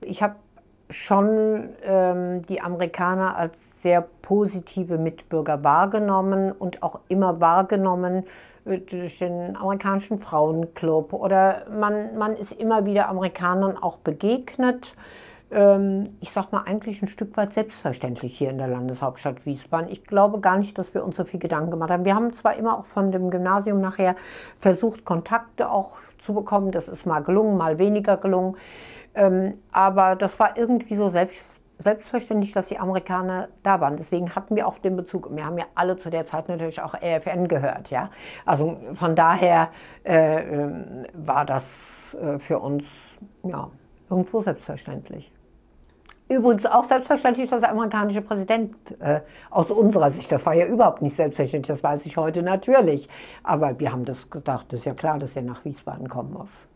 Ich habe schon ähm, die Amerikaner als sehr positive Mitbürger wahrgenommen und auch immer wahrgenommen äh, durch den amerikanischen Frauenclub. Oder man, man ist immer wieder Amerikanern auch begegnet. Ähm, ich sag mal eigentlich ein Stück weit selbstverständlich hier in der Landeshauptstadt Wiesbaden. Ich glaube gar nicht, dass wir uns so viel Gedanken gemacht haben. Wir haben zwar immer auch von dem Gymnasium nachher versucht, Kontakte auch zu bekommen. Das ist mal gelungen, mal weniger gelungen. Ähm, aber das war irgendwie so selbst, selbstverständlich, dass die Amerikaner da waren. Deswegen hatten wir auch den Bezug. Wir haben ja alle zu der Zeit natürlich auch EFN gehört. Ja? Also von daher äh, ähm, war das äh, für uns ja, irgendwo selbstverständlich. Übrigens auch selbstverständlich, dass der amerikanische Präsident äh, aus unserer Sicht, das war ja überhaupt nicht selbstverständlich, das weiß ich heute natürlich, aber wir haben das gedacht, das ist ja klar, dass er nach Wiesbaden kommen muss.